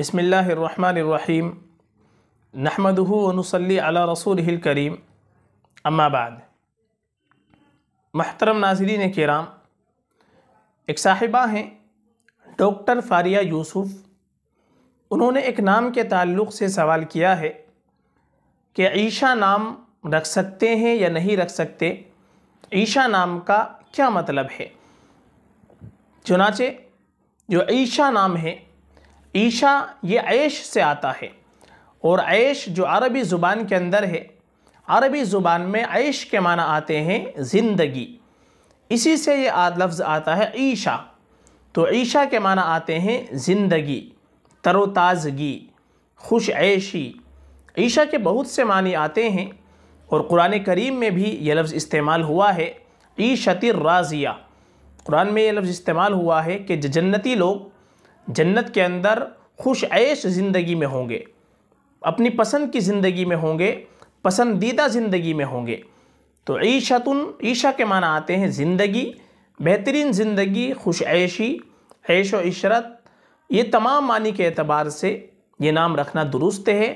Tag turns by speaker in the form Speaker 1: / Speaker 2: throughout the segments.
Speaker 1: बसमीम नहमदनसली अला रसूल करीम अम्माबाद महतरम नाजरीन कराम एक साहिबा हैं डॉक्टर फारिया यूसुफ़ उन्होंने एक नाम के ताल्लुक़ से सवाल किया है कि ईशा नाम रख सकते हैं या नहीं रख सकते ईशा नाम का क्या मतलब है चुनाचे जो ईशा नाम है ईशा ये ऐश से आता है और ऐश जो अरबी ज़ुबान के अंदर है अरबी ज़ुबान में ऐश के माना आते हैं ज़िंदगी इसी से ये आद लफ्ज़ आता है ईशा तो ईशा के माना आते हैं ज़िंदगी तरोताज़गी खुश ऐशी ईशा के बहुत से मानी आते हैं और कुरान करीम में भी ये लफ्ज़ इस्तेमाल हुआ है ईशतिर राज़िया कुरान में ये लफ्ज़ इस्तेमाल हुआ है कि जन्नती लोग जन्नत के अंदर खुश ऐश ज़िंदगी में होंगे अपनी पसंद की ज़िंदगी में होंगे पसंदीदा ज़िंदगी में होंगे तो ईशातुन ईशा के माना आते हैं ज़िंदगी बेहतरीन ज़िंदगी खुश ऐशी ऐश इशरत ये तमाम मानी के अतबार से ये नाम रखना दुरुस्त है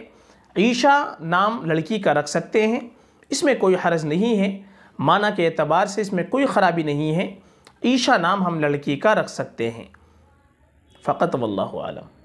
Speaker 1: ईशा नाम लड़की का रख सकते हैं इसमें कोई हर्ज नहीं है माना के अतबार से इसमें कोई ख़राबी नहीं है ईशा नाम हम लड़की का रख सकते हैं فقط والله أعلم